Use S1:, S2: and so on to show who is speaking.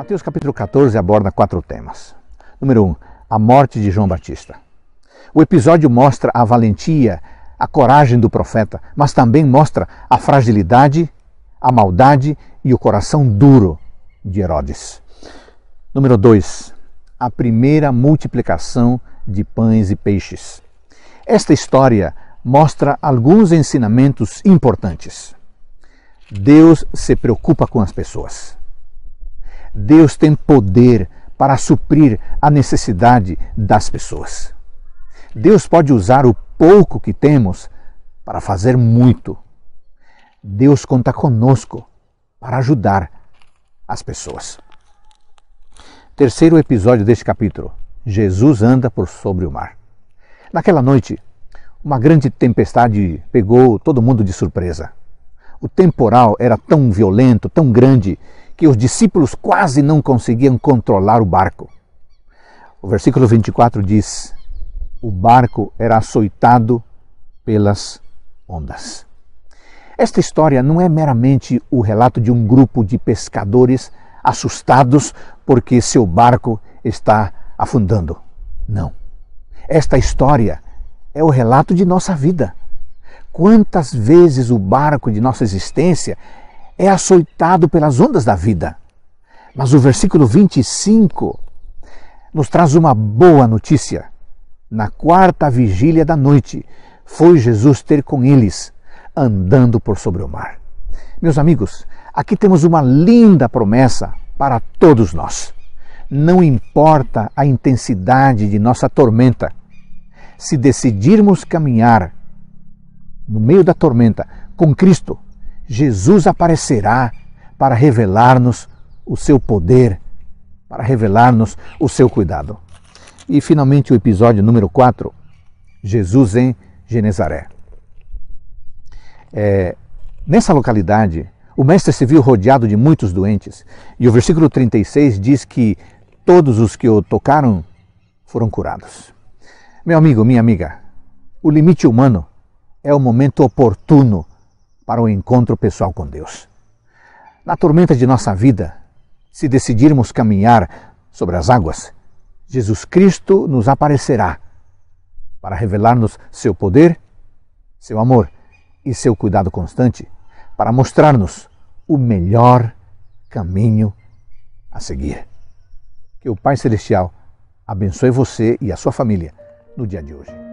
S1: Mateus capítulo 14 aborda quatro temas. Número 1, um, a morte de João Batista. O episódio mostra a valentia, a coragem do profeta, mas também mostra a fragilidade, a maldade e o coração duro de Herodes. Número 2, a primeira multiplicação de pães e peixes. Esta história mostra alguns ensinamentos importantes. Deus se preocupa com as pessoas. Deus tem poder para suprir a necessidade das pessoas. Deus pode usar o pouco que temos para fazer muito. Deus conta conosco para ajudar as pessoas. Terceiro episódio deste capítulo: Jesus anda por sobre o mar. Naquela noite, uma grande tempestade pegou todo mundo de surpresa. O temporal era tão violento, tão grande, que os discípulos quase não conseguiam controlar o barco. O versículo 24 diz: O barco era açoitado pelas ondas. Esta história não é meramente o relato de um grupo de pescadores assustados porque seu barco está afundando. Não. Esta história é o relato de nossa vida. Quantas vezes o barco de nossa existência é açoitado pelas ondas da vida. Mas o versículo 25 nos traz uma boa notícia. Na quarta vigília da noite foi Jesus ter com eles, andando por sobre o mar. Meus amigos, aqui temos uma linda promessa para todos nós. Não importa a intensidade de nossa tormenta, se decidirmos caminhar no meio da tormenta com Cristo, Jesus aparecerá para revelar-nos o seu poder, para revelar-nos o seu cuidado. E finalmente o episódio número 4, Jesus em Genezaré. É, nessa localidade, o mestre se viu rodeado de muitos doentes, e o versículo 36 diz que todos os que o tocaram foram curados. Meu amigo, minha amiga, o limite humano é o momento oportuno para o encontro pessoal com Deus. Na tormenta de nossa vida, se decidirmos caminhar sobre as águas, Jesus Cristo nos aparecerá para revelar-nos seu poder, seu amor e seu cuidado constante, para mostrar-nos o melhor caminho a seguir. Que o Pai Celestial abençoe você e a sua família no dia de hoje.